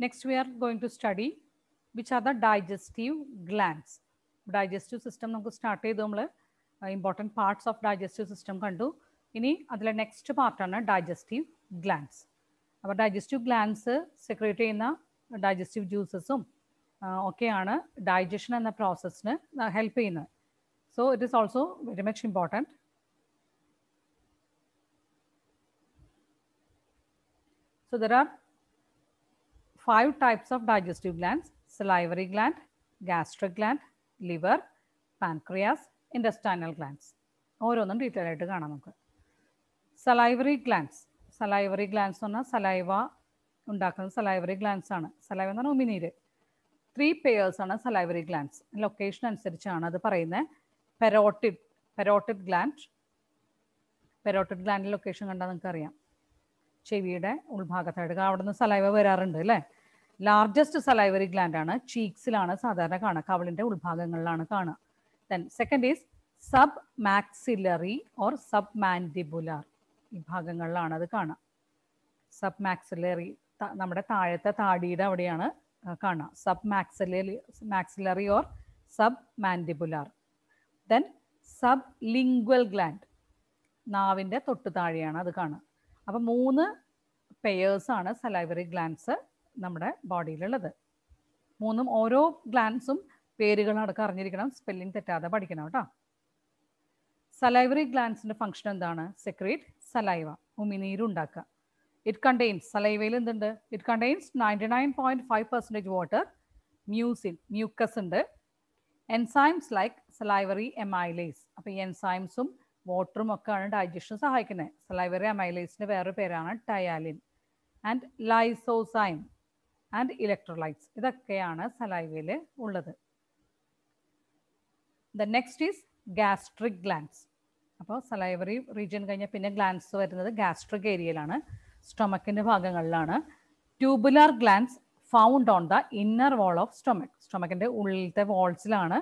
Next, we are going to study which are the digestive glands. Digestive system നമുക്ക് start ചെയ്ത് നമ്മൾ important parts of digestive system കണ്ടു ഇനി അതിലെ next പാർട്ടാണ് ഡൈജസ്റ്റീവ് ഗ്ലാൻസ് അപ്പോൾ ഡൈജസ്റ്റീവ് ഗ്ലാൻസ് സെക്രേറ്റ് ചെയ്യുന്ന ഡൈജസ്റ്റീവ് ജ്യൂസസും uh, ഒക്കെയാണ് ഡൈജഷൻ എന്ന പ്രോസസ്സിന് ഹെൽപ്പ് uh, ചെയ്യുന്നത് so it is also very much important so there are five types of digestive glands, salivary gland, gastric gland, liver, pancreas, intestinal glands. ഓരോന്നും detail ആയിട്ട് കാണാം നമുക്ക് സലൈവറി ഗ്ലാൻസ് സലൈവറി ഗ്ലാൻസ് എന്ന് പറഞ്ഞാൽ saliva ഉണ്ടാക്കുന്ന salivary glance ആണ് saliva എന്ന് പറഞ്ഞാൽ ഉമിനീര് ത്രീ പേയേഴ്സ് ആണ് സലൈവറി ഗ്ലാൻസ് ലൊക്കേഷൻ അനുസരിച്ചാണ് അത് പറയുന്നത് പെരോട്ടിഡ് പെരോട്ടിഡ് ഗ്ലാൻഡ് പെരോട്ടിഡ് ഗ്ലാൻഡിൻ്റെ ലൊക്കേഷൻ കണ്ടാൽ നിങ്ങൾക്ക് അറിയാം ചെവിയുടെ ഉൾഭാഗത്തായിട്ട് അവിടെ നിന്ന് സലൈവ വരാറുണ്ട് അല്ലേ ലാർജസ്റ്റ് സലൈവറി ഗ്ലാൻഡ് ആണ് ചീക്സിലാണ് സാധാരണ കാണുക കവളിന്റെ ഉൾഭാഗങ്ങളിലാണ് കാണുക then second is sub maxillary or sub mandibular ഈ ഭാഗങ്ങളിലാണ് അത് കാണുക സബ് മാക്സിലറി നമ്മുടെ താഴത്തെ താടിയുടെ അവിടെയാണ് കാണുക sub maxillary maxillary or sub mandibular then sub lingual gland നാവിൻ്റെ തൊട്ട് താഴെയാണ് അത് കാണുക അപ്പം മൂന്ന് പെയേഴ്സാണ് സലൈവറി ഗ്ലാൻഡ്സ് നമ്മുടെ ബോഡിയിലുള്ളത് മൂന്നും ഓരോ ഗ്ലാൻസും പേരുകളടക്കം അറിഞ്ഞിരിക്കണം സ്പെല്ലിംഗ് തെറ്റാതെ പഠിക്കണം കേട്ടോ സലൈവറി ഗ്ലാൻസിൻ്റെ ഫംഗ്ഷൻ എന്താണ് സെക്രീറ്റ് സലൈവ ഉമിനീര് ഉണ്ടാക്കുക ഇറ്റ് കണ്ടെയ്ൻസ് സലൈവയിൽ എന്തുണ്ട് it contains ninety nine point five percentage water mucin mucus ഉണ്ട് എൻസൈംസ് ലൈക്ക് സലൈവറി എമൈലേസ് അപ്പോൾ ഈ എൻസൈംസും വാട്ടറും ഒക്കെയാണ് ഡൈജഷൻ സഹായിക്കുന്നത് സലൈവറി എമൈലേസിൻ്റെ വേറൊരു പേരാണ് ptyalin and lysozyme and electrolytes ഇതൊക്കെയാണ് സലൈവയിൽ ഉള്ളത് the next is gastric glands അപ്പോൾ സലൈവറി റീജിയൻ കഴിഞ്ഞാൽ പിന്നെ ഗ്ലാൻസ് വരുന്നത് ഗ്യാസ്ട്രിക് ഏരിയയിലാണ് സ്റ്റൊമക്കിൻ്റെ ഭാഗങ്ങളിലാണ് tubular glands found on the inner wall of stomach സ്റ്റൊമക്കിൻ്റെ ഉള്ളിലത്തെ വാൾസിലാണ്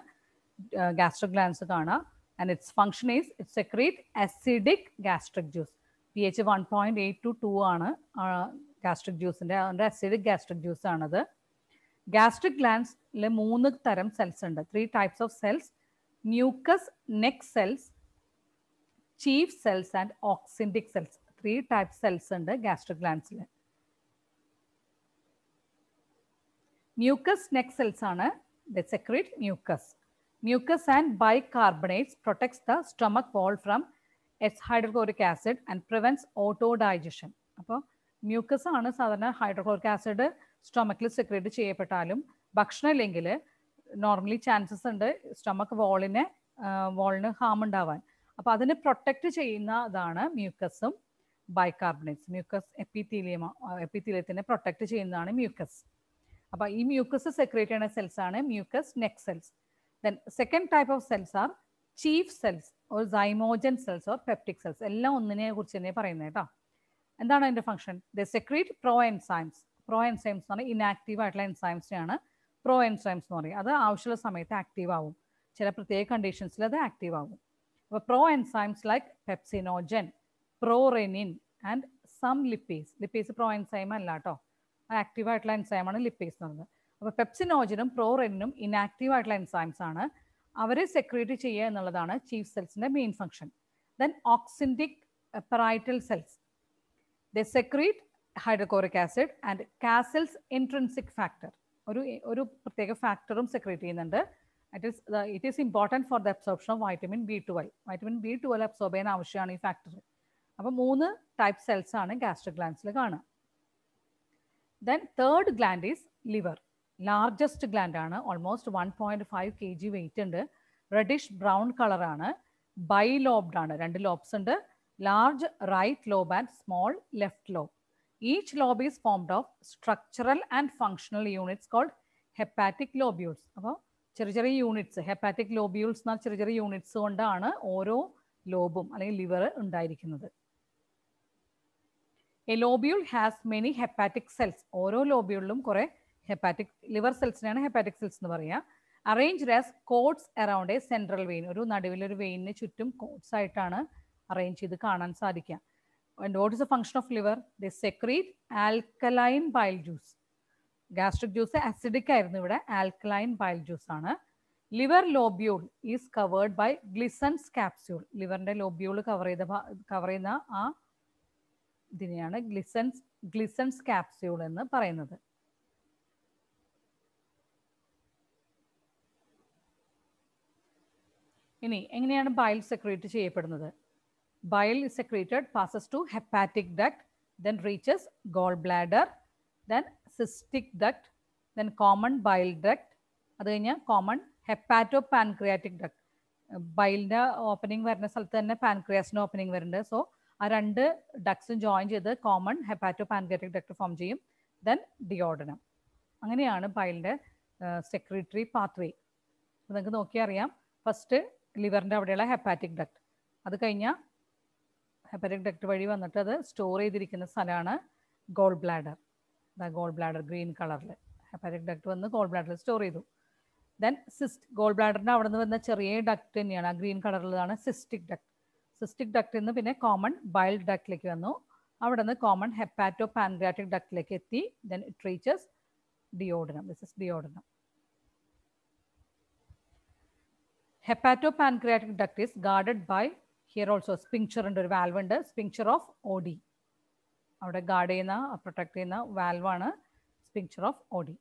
ഗ്യാസ്ട്രിക് ഗ്ലാൻസ് കാണുക and its function is it secrete acidic gastric juice P H one point eight to two ആണ് ഗ്യാസ്ട്രിക് ജ്യൂസിൻ്റെ അതിൻ്റെ അസിഡിക് ഗ്യാസ്ട്രിക് ജ്യൂസ് ആണത് gastric ഗ്ലാൻസിൽ മൂന്ന് തരം സെൽസ് ഉണ്ട് three types of cells mucus neck cells chief cells and oxyntic cells three type cells ഉണ്ട് gastric ഗ്ലാൻസിൽ mucus neck cells ആണ് the secrete mucus mucus and by carbonates protects the stomach wall from S hydrochloric acid and prevents auto digestion അപ്പോൾ mucus ആണ് സാധാരണ hydrochloric acid സ്റ്റൊമക്കിൽ secrete ചെയ്യപ്പെട്ടാലും ഇല്ലെങ്കിൽ normally chances ഉണ്ട് stomach വോളിനെ വോളിന് Ham ഉണ്ടാവാൻ അപ്പോൾ അതിനെ protect ചെയ്യുന്ന ഇതാണ് മ്യൂക്കസും ബൈകാർബണേറ്റ്സ് മ്യൂക്കസ് എപ്പിത്തീലിയമ എപ്പിത്തീലിയത്തിനെ പ്രൊട്ടക്റ്റ് ചെയ്യുന്നതാണ് മ്യൂക്കസ് അപ്പോൾ ഈ മ്യൂക്കസ് സെക്രേറ്റ് ചെയ്യുന്ന സെൽസ് ആണ് mucus neck cells then second type of cells are chief cells or zymogen cells or peptic cells എല്ലാം ഒന്നിനെ കുറിച്ച് തന്നെ പറയുന്നത് കേട്ടോ എന്താണ് അതിൻ്റെ function the secrete pro enzymes pro enzymes എന്ന് പറഞ്ഞാൽ ഇനാക്റ്റീവ് ആയിട്ടുള്ള എൻസൈംസിനെയാണ് പ്രോ എൻസൈംസ് എന്ന് പറയും അത് ആവശ്യമുള്ള സമയത്ത് ആക്റ്റീവ് ആവും ചില പ്രത്യേക കണ്ടീഷൻസിൽ അത് ആക്റ്റീവ് ആവും അപ്പോൾ pro enzymes like pepsinogen prorenin and some lipase lipase pro enzyme അല്ല കേട്ടോ ആക്റ്റീവ് ആയിട്ടുള്ള എൻസൈമാണ് ലിപ്പേസ് എന്ന് പറയുന്നത് അപ്പോൾ പെപ്സിനോജനും പ്രോറെനിനും ഇനാക്റ്റീവ് ആയിട്ടുള്ള എൻസൈംസ് ആണ് അവരെ സെക്രീറ്റ് ചെയ്യുക എന്നുള്ളതാണ് ചീഫ് സെൽസിൻ്റെ main function then oxyntic parietal cells the secrete hydrochloric acid and Castle's intrinsic factor ഒരു ഒരു പ്രത്യേക ഫാക്ടറും സെക്രീറ്റ് ചെയ്യുന്നുണ്ട് it is it is important for the absorption of vitamin B twelve vitamin B twelve absorb ചെയ്യാൻ ആവശ്യമാണ് ഈ factor അപ്പോൾ മൂന്ന് ടൈപ്പ് സെൽസ് ആണ് ഗ്യാസ്ട്രിക് ഗ്ലാൻസിൽ കാണുക then third gland is liver largest gland ആണ് almost one point five K G weight ഉണ്ട് reddish brown കളറാണ് ബൈ ലോബ്ഡ് ആണ് രണ്ട് ലോബ്സ് ഉണ്ട് large right lobe and small left lobe each lobe is formed of structural and functional units called hepatic lobules അപ്പോൾ ചെറിയ ചെറിയ units hepatic lobules എന്നാൽ ചെറിയ ചെറിയ യൂണിറ്റ്സ് കൊണ്ടാണ് ഓരോ ലോബും അല്ലെങ്കിൽ ലിവർ ഉണ്ടായിരിക്കുന്നത് a lobule has many hepatic cells ഓരോ ലോബ്യൂളിലും കുറെ ഹെപ്പാറ്റിക് ലിവർ സെൽസിനെയാണ് ഹെപ്പാറ്റിക് സെൽസ് എന്ന് പറയുക arrange as cords around a central vein ഒരു നടുവിലൊരു വെയിനിന് ചുറ്റും കോഡ്സ് ആയിട്ടാണ് അറേഞ്ച് ചെയ്ത് കാണാൻ സാധിക്കാം and what is a function of liver the secrete alkaline bile juice gastric juice acidic ആയിരുന്നു ഇവിടെ ആൽക്കലൈൻ ബയൽ ജ്യൂസ് ആണ് liver lobule is covered by Glisson's capsule ലിവറിന്റെ ലോബ്യൂൾ കവർ ചെയ്ത കവർ ചെയ്യുന്ന ആ ഇതിനെയാണ് ഗ്ലിസൻസ് ഗ്ലിസൻസ് കാപ്സ്യൂൾ എന്ന് പറയുന്നത് ഇനി എങ്ങനെയാണ് ബയൽ സെക്രീറ്റ് ചെയ്യപ്പെടുന്നത് bile is secreted, passes to hepatic duct, then reaches gallbladder, then cystic duct, then common bile duct, അത് കഴിഞ്ഞാൽ കോമൺ ഹെപ്പാറ്റോ പാൻക്രിയാറ്റിക് ഡക്ട് ബൈലിൻ്റെ ഓപ്പനിങ് വരുന്ന സ്ഥലത്ത് തന്നെ പാൻക്രിയാസിൻ്റെ ഓപ്പനിങ് വരുന്നുണ്ട് സോ ആ രണ്ട് ഡക്ട്സും ജോയിൻ ചെയ്ത് common hepato pancreatic duct form ചെയ്യും ദെൻ ഡിയോഡനം അങ്ങനെയാണ് ബൈലിൻ്റെ സെക്രട്ടറി പാത്വേ അപ്പോൾ നിങ്ങൾക്ക് നോക്കിയറിയാം ഫസ്റ്റ് ലിവറിൻ്റെ അവിടെയുള്ള ഹെപ്പാറ്റിക് ഡക്ട് അത് കഴിഞ്ഞാൽ ഹെപ്പറ്റിക് ഡക്ട് വഴി വന്നിട്ട് അത് സ്റ്റോർ ചെയ്തിരിക്കുന്ന സ്ഥലമാണ് gall bladder the gall bladder green കളറിൽ ഹെപ്പറ്റിക് ഡക്ട് വന്ന് ഗോൾ ബ്ലാഡറിൽ സ്റ്റോർ ചെയ്തു ദെൻ സിസ്റ്റ് ഗോൾ ബ്ലാഡറിൻ്റെ അവിടെ നിന്ന് വരുന്ന ചെറിയ ഡക്ട് തന്നെയാണ് ആ ഗ്രീൻ കളറിലാണ് സിസ്റ്റിക് ഡക്ട് സിസ്റ്റിക് ഡക്റ്റിൽ നിന്ന് പിന്നെ കോമൺ ബയൽ ഡക്റ്റിലേക്ക് വന്നു അവിടെ നിന്ന് കോമൺ ഹെപ്പാറ്റോ പാൻഗ്രാറ്റിക് ഡക്റ്റിലേക്ക് എത്തി then it reaches duodenum this is duodenum hepato pancreatic duct is guarded by here also സ്പിങ്ചറിൻ്റെ ഒരു വാൽവ് ഉണ്ട് സ്പിങ്ചർ ഓഫ് ഓഡി അവിടെ ഗാർഡ് ചെയ്യുന്ന പ്രൊട്ടക്ട് ചെയ്യുന്ന വാൽവാണ് sphincter of Oddi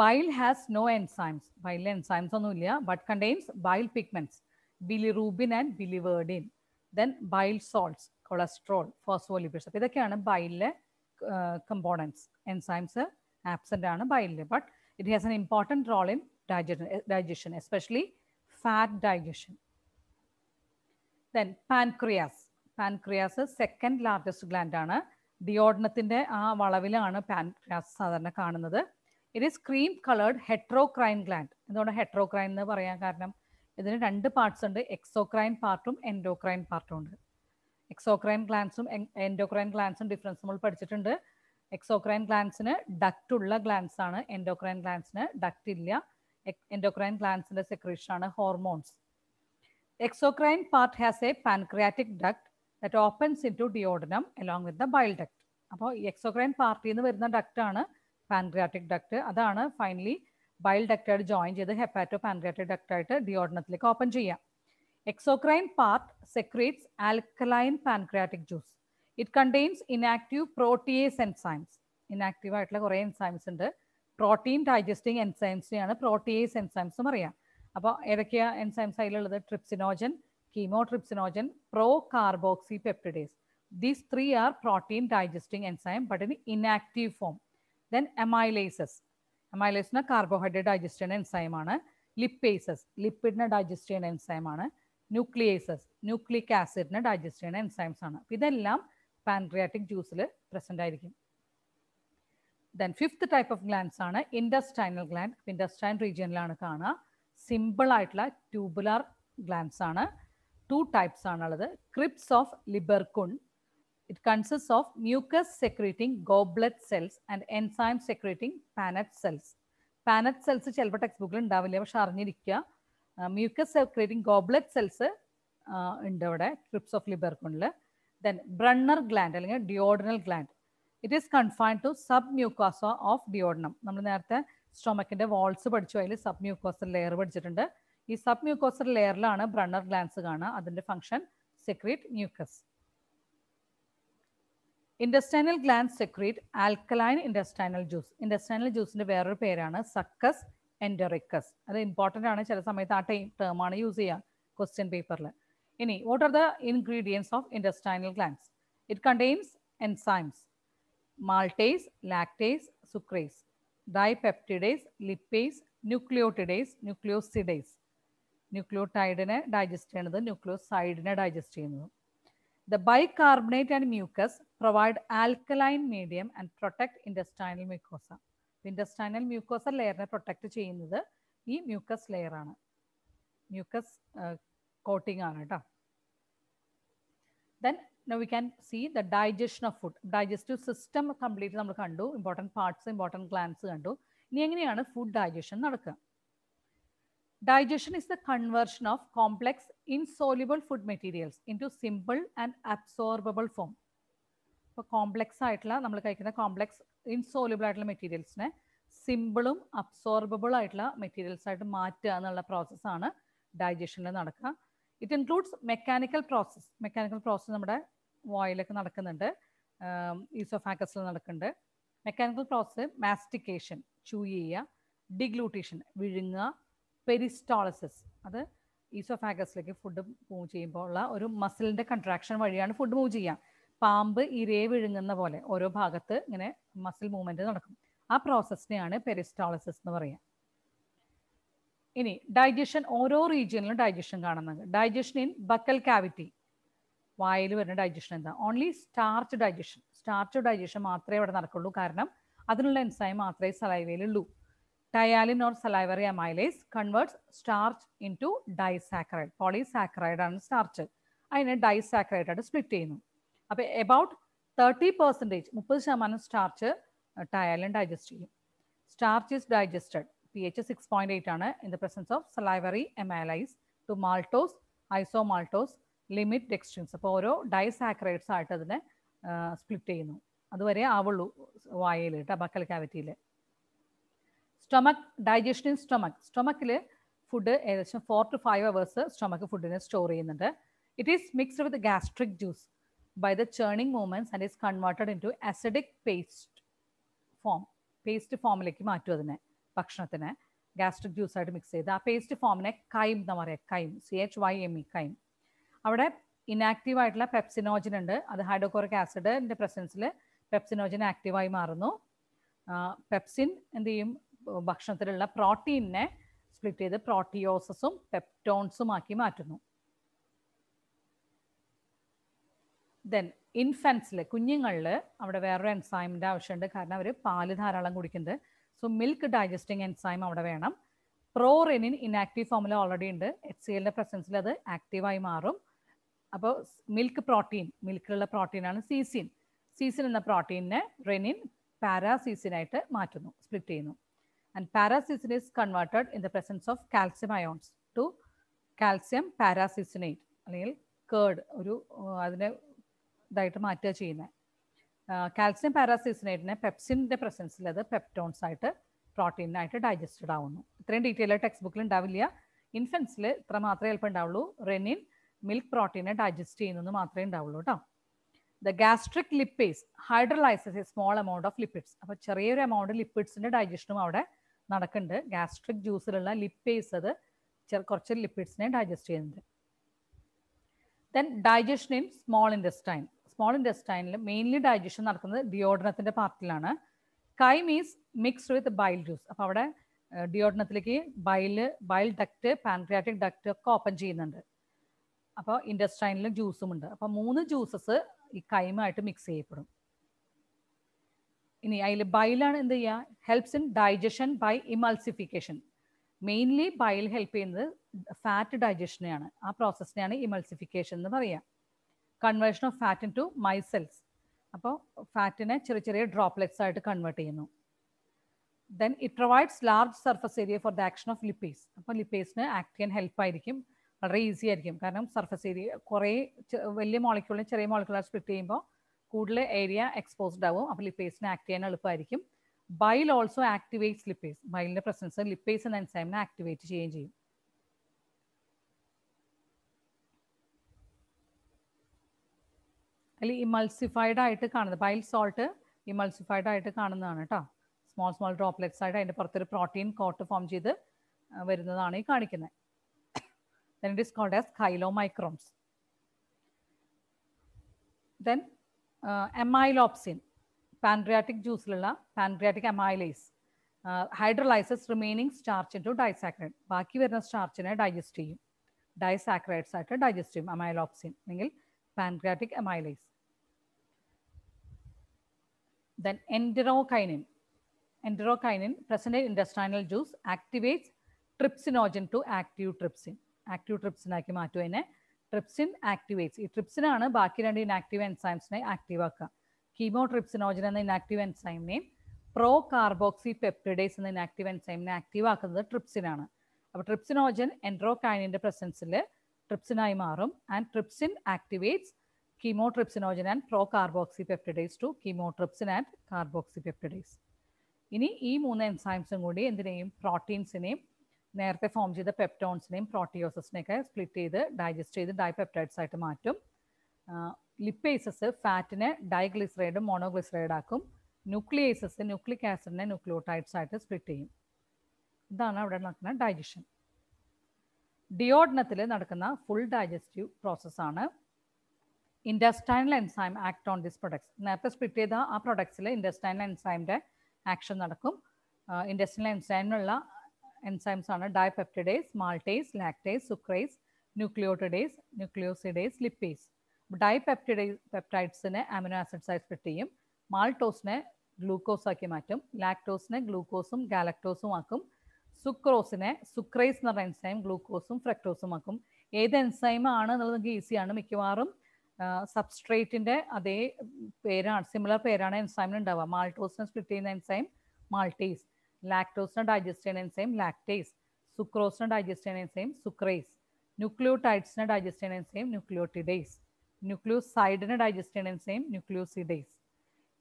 bile has no enzymes ബൈലിൽ എൻസൈംസ് ഒന്നും ഇല്ല but contains bile pigments bilirubin and biliverdin then bile salts cholesterol phospholipids അപ്പോൾ ഇതൊക്കെയാണ് ബൈലിലെ കമ്പോണൻസ് എൻസൈംസ് ആബ്സെൻ്റ് ആണ് ബൈലില് but it has an important role in digestion digestion especially fat digestion then pancreas pancreas second largest gland ആണ് ഡിയോഡനത്തിന്റെ ആ വളവിലാണ് pancreas സാധാരണ കാണുന്നത് it is cream coloured heterocrine gland എന്തുകൊണ്ട് ഹെട്രോക്രൈൻ എന്ന് പറയാൻ കാരണം ഇതിന് രണ്ട് പാർട്സ് ഉണ്ട് എക്സോക്രൈൻ പാർട്ടും എൻഡോക്രൈൻ പാർട്ടും ഉണ്ട് എക്സോക്രൈൻ ഗ്ലാൻസും എൻഡോക്രൈൻ ഗ്ലാൻസും ഡിഫറൻസ് നമ്മൾ പഠിച്ചിട്ടുണ്ട് എക്സോക്രൈൻ ഗ്ലാൻസിന് ഡക്റ്റ് ഉള്ള ഗ്ലാൻസ് ആണ് എൻഡോക്രൈൻ ഗ്ലാൻസിന് ഡക്റ്റ് ഇല്ല എൻഡോക്രൈൻ ഗ്ലാൻസിന്റെ സെക്രീഷൻ ആണ് hormones Exocrine part has a pancreatic duct that opens into duodenum along with the bile duct. അപ്പോൾ എക്സോക്രൈൻ പാർട്ടിയിൽ നിന്ന് വരുന്ന ഡക്റ്റാണ് പാൻക്രിയാറ്റിക് ഡക്റ്റ് അതാണ് ഫൈനലി ബൈൽ ഡക്റ്റായിട്ട് ജോയിൻ ചെയ്ത് ഹെപ്പാറ്റോ പാൻക്രിയാറ്റിക് ഡക്റ്റായിട്ട് ഡിയോഡനത്തിലേക്ക് ഓപ്പൺ ചെയ്യാം exocrine part secretes alkaline pancreatic juice it contains inactive protease enzymes inactive ആയിട്ടുള്ള കുറേ എൻസൈംസ് ഉണ്ട് പ്രോട്ടീൻ ഡൈജസ്റ്റിംഗ് എൻസൈംസിനെയാണ് പ്രോട്ടിയേസ് എൻസൈംസ് എന്ന് പറയാം അപ്പോൾ ഏതൊക്കെയാ എൻസൈംസ് അതിലുള്ളത് trypsinogen chymotrypsinogen procarboxypeptidase these three are protein digesting enzyme but in inactive form then amylases എമൈലൈസിന് കാർബോഹൈഡ്രേറ്റ് ഡൈജസ്റ്റ് ചെയ്യുന്ന എൻസൈമാണ് ലിപ്പേസസ് ലിപ്പിഡിനെ ഡൈജസ്റ്റ് ചെയ്യുന്ന എൻസൈമാണ് ന്യൂക്ലിയേസസ് ന്യൂക്ലിക് ആസിഡിനെ ഡൈജസ്റ്റ് ചെയ്യുന്ന എൻസൈംസ് ആണ് ഇതെല്ലാം പാൻക്രിയാറ്റിക് ജ്യൂസിൽ പ്രസൻ്റ് ആയിരിക്കും then fifth type of glands ആണ് ഇൻഡസ്റ്റൈനൽ ഗ്ലാൻഡ് ഇൻഡസ്റ്റൈൻ റീജിയനിലാണ് കാണുക സിമ്പിൾ ആയിട്ടുള്ള ട്യൂബുലാർ ഗ്ലാൻസ് ആണ് ടു ടൈപ്സ് ആണുള്ളത് crypts of Lieberkuhn it consist of mucus secreting goblet cells and enzyme secreting Paneth cells Paneth cells ചിലപ്പോൾ text ബുക്കിൽ ഉണ്ടാവില്ല പക്ഷെ അറിഞ്ഞിരിക്കുക മ്യൂക്കസ് സെക്രീറ്റിംഗ് ഗോബ്ലെറ്റ് സെൽസ് ഉണ്ട് ഇവിടെ ക്രിപ്സ് ഓഫ് ലിബർകുണിൽ ദെൻ ബ്രണ്ണർ ഗ്ലാൻഡ് അല്ലെങ്കിൽ duodenal gland it is confined to sub mucosa of duodenum നമ്മൾ നേരത്തെ സ്റ്റൊമക്കിൻ്റെ വാൾസ് പഠിച്ചു അതിൽ സബ് മ്യൂക്കോസൽ ലെയർ പഠിച്ചിട്ടുണ്ട് ഈ സബ് മ്യൂക്കോസൽ ലെയറിലാണ് ബ്രണ്ണർ ഗ്ലാൻസ് കാണുക അതിൻ്റെ function secrete mucus intestinal glands secrete alkaline intestinal juice intestinal ജ്യൂസിൻ്റെ വേറൊരു പേരാണ് സക്കസ് എൻഡറിക്കസ് അത് ഇമ്പോർട്ടൻ്റ് ആണ് ചില സമയത്ത് ആ ടൈം ടേമാണ് യൂസ് ചെയ്യുക ക്വസ്റ്റ്യൻ പേപ്പറിൽ ഇനി what are the ingredients of intestinal glands it contains enzymes maltase lactase sucrase dipeptidase lipase nucleotidase nucleosidase ന്യൂക്ലിയോട്ടൈഡിനെ ഡൈജസ്റ്റ് ചെയ്യുന്നത് ന്യൂക്ലിയോസൈഡിനെ ഡൈജസ്റ്റ് ചെയ്യുന്നത് the bicarbonate and mucus provide alkaline medium and protect intestinal mucosa intestinal mucosa ലെയറിനെ protect ചെയ്യുന്നത് ഈ mucus ലെയറാണ് mucus coating ആണ് കേട്ടോ uh, then no we can see the digestion of food digestive system complete നമ്മൾ കണ്ടു important parts important glands കണ്ടു ഇനി എങ്ങനെയാണ് ഫുഡ് ഡൈജഷൻ നടക്കുക digestion is the conversion of complex insoluble food materials into simple and absorbable form ഇപ്പോൾ complex ആയിട്ടുള്ള നമ്മൾ കഴിക്കുന്ന കോംപ്ലെക്സ് ഇൻസോലിബിൾ ആയിട്ടുള്ള മെറ്റീരിയൽസിനെ സിമ്പിളും അബ്സോർബിൾ ആയിട്ടുള്ള മെറ്റീരിയൽസ് ആയിട്ട് മാറ്റുക എന്നുള്ള പ്രോസസ്സാണ് ഡൈജഷനിൽ നടക്കുക it includes mechanical process mechanical process നമ്മുടെ വായിലൊക്കെ നടക്കുന്നുണ്ട് ഈസോഫാക്കസിൽ നടക്കുന്നുണ്ട് മെക്കാനിക്കൽ പ്രോസസ്സ് മാസ്റ്റിക്കേഷൻ ചൂ ചെയ്യുക ഡിഗ്ലൂട്ടേഷൻ വിഴുങ്ങുക പെരിസ്റ്റാളിസിസ് അത് ഈസോഫാഗസിലേക്ക് ഫുഡ് മൂവ് ചെയ്യുമ്പോൾ ഉള്ള ഒരു മസിലിൻ്റെ കൺട്രാക്ഷൻ വഴിയാണ് ഫുഡ് മൂവ് ചെയ്യുക പാമ്പ് ഇരയെ വിഴുങ്ങുന്ന പോലെ ഓരോ ഭാഗത്ത് ഇങ്ങനെ മസിൽ മൂവ്മെൻ്റ് നടക്കും ആ പ്രോസസ്സിനെയാണ് പെരിസ്റ്റാളിസിസ് എന്ന് പറയുക ഇനി ഡൈജഷൻ ഓരോ റീജിയനിലും ഡൈജഷൻ കാണുന്നുണ്ട് ഡൈജഷൻ ഇൻ ബക്കൽ കാവിറ്റി വായിൽ വരുന്ന ഡൈജഷൻ എന്താ only starch digestion starch digestion മാത്രമേ അവിടെ നടക്കുള്ളൂ കാരണം അതിനുള്ള എൻസൈം മാത്രമേ സലൈവയിലുള്ളൂ ptyalin or salivary amylase converts starch into disaccharide polysaccharide ആണ് സ്റ്റാർച്ച് അതിനെ ഡൈസാക്രൈഡ് ആയിട്ട് സ്പ്ലിറ്റ് ചെയ്യുന്നു അപ്പോൾ എബൌട്ട് തേർട്ടി പെർസെൻറ്റേജ് മുപ്പത് ശതമാനം സ്റ്റാർച്ച് ഡയാലിൻ ഡൈജസ്റ്റ് ചെയ്യും starch is digested P H six point eight ആണ് in the presence of salivary എമാലൈസ് to maltose isomaltose limit dextrins അപ്പോൾ ഓരോ ഡൈസാക്രൈഡ്സ് ആയിട്ട് അതിനെ സ്പ്ലിറ്റ് ചെയ്യുന്നു അതുവരെ ആവുള്ളൂ വായയിൽ കേട്ടോ ബക്കൽ ക്യാവിറ്റിയിൽ സ്റ്റൊമക് ഡൈജഷൻ ഇൻ സ്റ്റൊമക് സ്റ്റൊമക്കിൽ ഫുഡ് ഏകദേശം four to five hours stomach ഫുഡിനെ സ്റ്റോർ ചെയ്യുന്നുണ്ട് it is mixed with gastric juice by the churning movements and is converted into acidic paste form paste ഫോമിലേക്ക് മാറ്റും അതിനെ ഭക്ഷണത്തിന് gastric ജ്യൂസായിട്ട് mix ചെയ്ത് ആ പേസ്റ്റ് ഫോമിനെ കൈം എന്ന് പറയുക chyme C H Y M E chyme അവിടെ ഇനാക്റ്റീവ് ആയിട്ടുള്ള പെപ്സിനോജൻ ഉണ്ട് അത് ഹൈഡ്രോക്ലോറിക് ആസിഡിൻ്റെ പ്രസൻസിൽ പെപ്സിനോജൻ ആക്റ്റീവായി മാറുന്നു പെപ്സിൻ എന്ത് ചെയ്യും ഭക്ഷണത്തിലുള്ള പ്രോട്ടീനെ സ്പ്ലിറ്റ് ചെയ്ത് പ്രോട്ടിയോസസും പെപ്റ്റോൺസും ആക്കി മാറ്റുന്നു ദെൻ ഇൻഫൻസിൽ കുഞ്ഞുങ്ങളിൽ അവിടെ വേറൊരു എൻസൈമിൻ്റെ ആവശ്യമുണ്ട് കാരണം അവർ പാല് ധാരാളം കുടിക്കുന്നത് സോ മിൽക്ക് ഡൈജസ്റ്റിംഗ് എൻസൈം അവിടെ വേണം പ്രോറെനിൻ ഇനാക്റ്റീവ് ഫോമിൽ ഓൾറെഡി ഉണ്ട് എച്ച് സി എല്ലിൻ്റെ പ്രസൻസിൽ അത് ആക്റ്റീവായി മാറും അപ്പോൾ മിൽക്ക് പ്രോട്ടീൻ മിൽക്കിലുള്ള പ്രോട്ടീനാണ് സീസിൻ സീസിൻ എന്ന പ്രോട്ടീനെ റെനിൻ പാരാസീസിനായിട്ട് മാറ്റുന്നു സ്പ്ലിറ്റ് ചെയ്യുന്നു and paracasein is converted in the presence of calcium ions to calcium paracaseinate അല്ലെങ്കിൽ കേർഡ് ഒരു അതിനെ ഇതായിട്ട് മാറ്റുക ചെയ്യുന്നത് കാൽസ്യം പാരാസിസിനേറ്റിനെ പെപ്സിൻ്റെ പ്രസൻസിൽ അത് പെപ്റ്റോൺസ് ആയിട്ട് പ്രോട്ടീനായിട്ട് ഡൈജസ്റ്റഡ് ആവുന്നു ഇത്രയും ഡീറ്റെയിൽ ടെക്സ്റ്റ് ബുക്കിൽ ഉണ്ടാവില്ല ഇൻഫൻസിൽ ഇത്ര മാത്രമേ ചിലപ്പോൾ ഉണ്ടാവുള്ളൂ റെനിൻ മിൽക്ക് പ്രോട്ടീനെ ഡൈജസ്റ്റ് ചെയ്യുന്നത് മാത്രമേ ഉണ്ടാവുള്ളൂ കേട്ടോ the gastric lipase hydrolyses a small amount of lipids അപ്പോൾ ചെറിയൊരു എമൗണ്ട് ലിപ്പിഡ്സിൻ്റെ ഡൈജഷനും അവിടെ നടക്കുന്നുണ്ട് ഗ്യാസ്ട്രിക് ജ്യൂസിലുള്ള ലിപ്പേസ് അത് കുറച്ച് ലിപ്പിഡ്സിനെ ഡൈജസ്റ്റ് ചെയ്യുന്നുണ്ട് then digestion in small intestine small ഇൻഡസ്റ്റൈനിൽ മെയിൻലി ഡൈജഷൻ നടക്കുന്നത് ഡിയോഡനത്തിൻ്റെ പാർട്ടിലാണ് കൈ means mixed with bile juice അപ്പോൾ അവിടെ ഡിയോഡനത്തിലേക്ക് bile bile duct pancreatic duct ഒക്കെ ഓപ്പൺ ചെയ്യുന്നുണ്ട് അപ്പോൾ ഇൻഡസ്ട്രൈനിലും ജ്യൂസും ഉണ്ട് അപ്പോൾ മൂന്ന് ജ്യൂസസ് ഈ കൈമായിട്ട് മിക്സ് ചെയ്യപ്പെടും ഇനി അതിൽ ബൈലാണ് എന്ത് ചെയ്യുക helps in digestion by emulsification mainly bile help ചെയ്യുന്നത് ഫാറ്റ് ഡൈജഷനെയാണ് ആ പ്രോസസ്സിനെയാണ് ഇമൾസിഫിക്കേഷൻ എന്ന് പറയുക conversion of fat into micelles അപ്പോൾ ഫാറ്റിനെ ചെറിയ ചെറിയ ഡ്രോപ്ലെറ്റ്സ് ആയിട്ട് കൺവേർട്ട് ചെയ്യുന്നു then it provides large surface area for the action of lipase അപ്പോൾ ലിപ്പേസിന് ആക്ട് ചെയ്യാൻ ഹെൽപ്പായിരിക്കും ആയിരിക്കും വളരെ ഈസി ആയിരിക്കും കാരണം സർഫസ് ഏരിയ കുറേ വലിയ മോളിക്യൂളിനെ ചെറിയ മോളിക്യൂളായി സ്പ്ലിറ്റ് ചെയ്യുമ്പോൾ കൂടുതൽ ഏരിയ എക്സ്പോസ്ഡ് ആവും അപ്പോൾ ലിപ്പേസിന് ആക്ട് ചെയ്യാൻ എളുപ്പമായിരിക്കും ബൈൽ ഓൾസോ ആക്ടിവേറ്റ്സ് ലിപ്പേസ് ബൈലിൻ്റെ പ്രസൻസ് ലിപ്പേസ് എന്ന എൻസൈമിനെ ആക്ടിവേറ്റ് ചെയ്യുകയും ചെയ്യും അല്ലെങ്കിൽ ഇമൾസിഫൈഡ് ആയിട്ട് കാണുന്നത് ബൈൽ സോൾട്ട് ഇമൾസിഫൈഡ് ആയിട്ട് കാണുന്നതാണ് കേട്ടോ സ്മോൾ സ്മോൾ ഡ്രോപ്ലെറ്റ്സ് ആയിട്ട് അതിൻ്റെ പുറത്തൊരു പ്രോട്ടീൻ കോട്ട് ഫോം ചെയ്ത് വരുന്നതാണ് ഈ കാണിക്കുന്നത് then it is called as chylomicrons. Then uh, pancreatic juice, lala, pancreatic amylase, uh, hydrolyzes remaining starch into disaccharide. Baki verna starch in a digestive. Disaccharides are digestive amylopsin, pancreatic amylase. Then endorokinin. Endorokinin, present in intestinal juice, activates trypsinogen to active trypsin. Active ആക്കി മാറ്റുക അതിനെ trypsin activates ഈ ട്രിപ്സിനാണ് ബാക്കി രണ്ട് inactive എൻസൈംസിനെ active ആക്കുക chymotrypsinogen എന്ന ഇനാക്റ്റീവ് എൻസൈമിനെയും പ്രോ കാർബോക്സി പെപ്റ്റിഡേസ് എന്ന ഇനാക്റ്റീവ് എൻസൈമിനെ ആക്റ്റീവ് ആക്കുന്നത് ട്രിപ്സിനാണ് അപ്പോൾ ട്രിപ്സിനോജൻ എൻഡ്രോകൈനിൻ്റെ പ്രസൻസിൽ ട്രിപ്സിനായി മാറും and trypsin activates chymotrypsinogen and procarboxypeptidase to chymotrypsin and carboxypeptidase ഇനി ഈ മൂന്ന് എൻസൈംസും കൂടി എന്തിനേയും പ്രോട്ടീൻസിനെയും നേരത്തെ ഫോം ചെയ്ത പെപ്റ്റോൺസിനെയും പ്രോട്ടിയോസസിനെയൊക്കെ സ്പ്ലിറ്റ് ചെയ്ത് ഡൈജസ്റ്റ് ചെയ്ത് ഡൈപെപ്റ്റൈഡ്സ് ആയിട്ട് മാറ്റും ലിപ്പേസസ് ഫാറ്റിനെ ഡൈഗ്ലിസറൈഡും ആക്കും ന്യൂക്ലിയേസസ് ന്യൂക്ലിക് ആസിഡിനെ ന്യൂക്ലിയോട്ടൈഡ്സ് ആയിട്ട് സ്പ്ലിറ്റ് ചെയ്യും ഇതാണ് അവിടെ നടക്കുന്ന ഡൈജഷൻ ഡിയോഡനത്തിൽ നടക്കുന്ന ഫുൾ ഡൈജസ്റ്റീവ് പ്രോസസ്സാണ് intestinal enzyme act on this products നേരത്തെ സ്പ്ലിറ്റ് ചെയ്ത ആ പ്രൊഡക്ട്സിൽ ഇൻഡസ്റ്റൈനൽ എൻസൈമിൻ്റെ ആക്ഷൻ നടക്കും ഇൻഡസ്ട്രിയൽ എൻസൈമിനുള്ള എൻസൈംസ് ആണ് dipeptidase maltase lactase sucrase nucleotidase nucleosidase lipase dipeptidase പെപ്റ്റൈഡ്സിനെ അമിനോ ആസിഡ്സ് ആയി സ്പ്ലിറ്റ് ചെയ്യും മാൾട്ടോസിനെ ഗ്ലൂക്കോസ് ആക്കി മാറ്റും ലാക്ടോസിനെ ഗ്ലൂക്കോസും ഗാലക്ടോസും ആക്കും സുക്രോസിനെ സുക്രൈസ് എന്ന് പറഞ്ഞ എൻസൈം ഗ്ലൂക്കോസും ഫ്രക്ടോസും ആക്കും ഏത് എൻസൈം ആണ് എന്നുള്ളത് നമുക്ക് ഈസിയാണ് മിക്കവാറും സബ്സ്ട്രേറ്റിൻ്റെ അതേ പേരാണ് സിമിലർ പേരാണ് എൻസൈമിൽ ഉണ്ടാവുക മാൾട്ടോസിനെ സ്പ്ലിറ്റ് ചെയ്യുന്ന എൻസൈം മാൾട്ടേസ് ലാക്ടോസിനെ ഡൈജസ്റ്റ് ചെയ്യുന്ന എൻസൈം ലാക്ടേസ് സുക്രോസിനെ ഡൈജസ്റ്റ് ചെയ്യുന്ന എൻസൈം സുക്രേസ് ന്യൂക്ലിയോടൈഡ്സിനെ ഡൈജസ്റ്റ് ചെയ്യുന്ന എൻസൈം ന്യൂക്ലിയോട്ടിഡേസ് ന്യൂക്ലിയോസൈഡിനെ ഡൈജസ്റ്റ് ചെയ്യുന്ന എൻസൈം ന്യൂക്ലിയോസിഡേസ്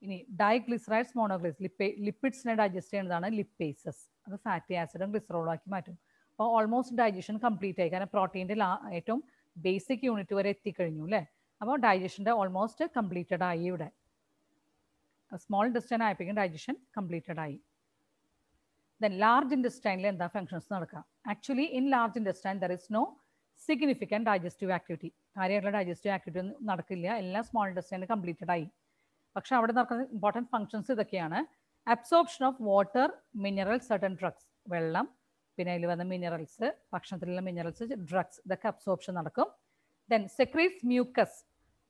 ഇനി ഡയഗ്ലിസറൈഡ്സ് മോണോഗ്ലിസ് ലിപ്പേ ലിപ്പിഡ്സിനെ ഡൈജസ്റ്റ് ചെയ്യുന്നതാണ് ലിപ്പേസസ് അത് ഫാറ്റി ആസിഡും ഗ്ലിസറോളും ആക്കി മാറ്റും അപ്പോൾ ഓൾമോസ്റ്റ് ഡൈജഷൻ കംപ്ലീറ്റ് ആയി കാരണം പ്രോട്ടീൻ്റെ ഏറ്റവും ബേസിക് യൂണിറ്റ് വരെ എത്തിക്കഴിഞ്ഞു അല്ലേ അപ്പോൾ ഡൈജഷൻ്റെ ഓൾമോസ്റ്റ് കംപ്ലീറ്റഡ് ആയി ഇവിടെ സ്മോൾ ഡിസ്റ്റൻ ആയപ്പോഴേക്കും ഡൈജഷൻ കംപ്ലീറ്റഡ് ആയി ദെൻ ലാർജ് ഇൻഡസ്റ്റൈനിൽ എന്താ functions നടക്കാം actually in large intestine there is no significant digestive activity കാര്യമായിട്ടുള്ള ഡൈജസ്റ്റീവ് ആക്ടിവിറ്റി ഒന്നും നടക്കില്ല എല്ലാം സ്മോൾ intestine കംപ്ലീറ്റഡ് ആയി പക്ഷെ അവിടെ നടക്കുന്ന ഇമ്പോർട്ടൻറ്റ് ഫങ്ഷൻസ് ഇതൊക്കെയാണ് absorption of water mineral certain drugs വെള്ളം പിന്നെ അതിൽ വന്ന മിനറൽസ് ഭക്ഷണത്തിലുള്ള മിനറൽസ് ഡ്രഗ്സ് ഇതൊക്കെ അബ്സോർപ്ഷൻ നടക്കും then secretes mucus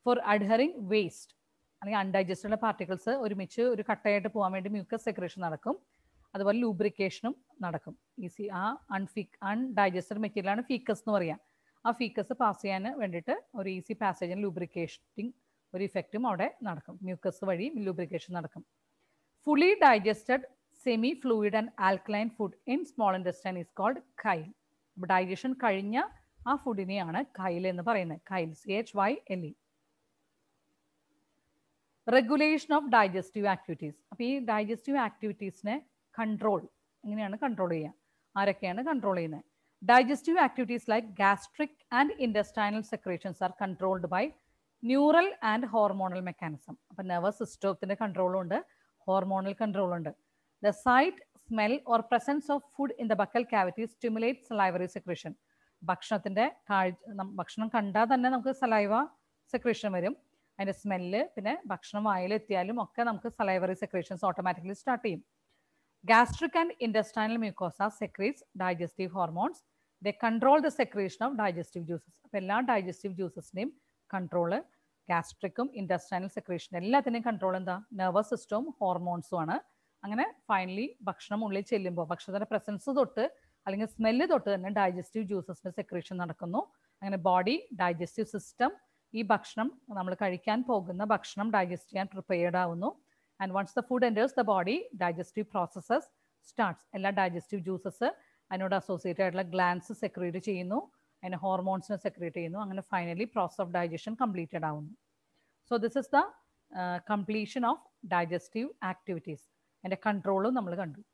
for adhering waste അല്ലെങ്കിൽ അൺഡൈജസ്റ്റഡ് പാർട്ടിക്കിൾസ് ഒരുമിച്ച് ഒരു കട്ടയായിട്ട് പോകാൻ വേണ്ടി മ്യൂക്കസ് സെക്രീഷൻ നടക്കും അതുപോലെ ലൂബ്രിക്കേഷനും നടക്കും ഈസി ആ അൺഫീ അൺഡൈജസ്റ്റഡ് മെറ്റീരിയലാണ് ഫീക്കസ് എന്ന് പറയാം ആ ഫീക്കസ് പാസ് ചെയ്യാൻ വേണ്ടിയിട്ട് ഒരു ഈസി പാസേജിന് ലൂബ്രിക്കേറ്റിംഗ് ഒരു ഇഫക്റ്റും അവിടെ നടക്കും മ്യൂക്കസ് വഴി ലൂബ്രിക്കേഷൻ നടക്കും fully digested semi fluid and alkaline food in small intestine is called chyle അപ്പോൾ ഡൈജഷൻ കഴിഞ്ഞ ആ ഫുഡിനെയാണ് കൈൽ എന്ന് പറയുന്നത് chyle C H Y L E regulation of digestive activities അപ്പോൾ ഈ ഡൈജസ്റ്റീവ് ആക്ടിവിറ്റീസിനെ കൺട്രോൾ എങ്ങനെയാണ് കൺട്രോൾ ചെയ്യുക ആരൊക്കെയാണ് കൺട്രോൾ ചെയ്യുന്നത് digestive activities like gastric and intestinal secretions are controlled by neural and hormonal mechanism അപ്പം നെർവസ് സിസ്റ്റത്തിൻ്റെ കൺട്രോളും ഉണ്ട് ഹോർമോണൽ കൺട്രോളും ഉണ്ട് the site smell or presence of food in the buccal cavity stimulate salivary secretion ഭക്ഷണത്തിൻ്റെ കാഴ്ച ഭക്ഷണം കണ്ടാൽ തന്നെ നമുക്ക് സലൈവ സെക്രേഷൻ വരും അതിൻ്റെ സ്മെല്ല് പിന്നെ ഭക്ഷണം വായിലെത്തിയാലും ഒക്കെ നമുക്ക് സലൈവറി സെക്രേഷൻസ് ഓട്ടോമാറ്റിക്കലി സ്റ്റാർട്ട് ചെയ്യും Gastric and intestinal mucosa secretes digestive hormones the control the secretion of digestive juices അപ്പം എല്ലാ ഡൈജസ്റ്റീവ് ജ്യൂസസിനെയും കൺട്രോൾ ഗാസ്ട്രിക്കും ഇൻഡസ്ട്രൈനൽ സെക്രീഷൻ എല്ലാത്തിനെയും കൺട്രോൾ എന്താ നെർവസ് സിസ്റ്റവും ഹോർമോൺസും ആണ് അങ്ങനെ ഫൈനലി ഭക്ഷണം ഉള്ളിൽ ചെല്ലുമ്പോൾ ഭക്ഷണത്തിൻ്റെ പ്രസൻസ് തൊട്ട് അല്ലെങ്കിൽ സ്മെല്ല് തൊട്ട് തന്നെ ഡൈജസ്റ്റീവ് ജ്യൂസസിൻ്റെ സെക്രീഷൻ നടക്കുന്നു അങ്ങനെ ബോഡി ഡൈജസ്റ്റീവ് സിസ്റ്റം ഈ ഭക്ഷണം നമ്മൾ കഴിക്കാൻ പോകുന്ന ഭക്ഷണം ഡൈജസ്റ്റ് ചെയ്യാൻ പ്രിപ്പയർഡ് ആവുന്നു and once the food enters the body digestive processes starts എല്ലാ ഡൈജസ്റ്റീവ് ജ്യൂസസ് അതിനോട് അസോസിയേറ്റഡ് ആയിട്ടുള്ള ഗ്ലാൻസ് സെക്രീറ്റ് ചെയ്യുന്നു അതിന് ഹോർമോൺസിനെ സെക്രീറ്റ് ചെയ്യുന്നു അങ്ങനെ finally process of digestion completed ആവുന്നു so this is the completion of digestive activities അതിൻ്റെ കൺട്രോളും നമ്മൾ കണ്ടു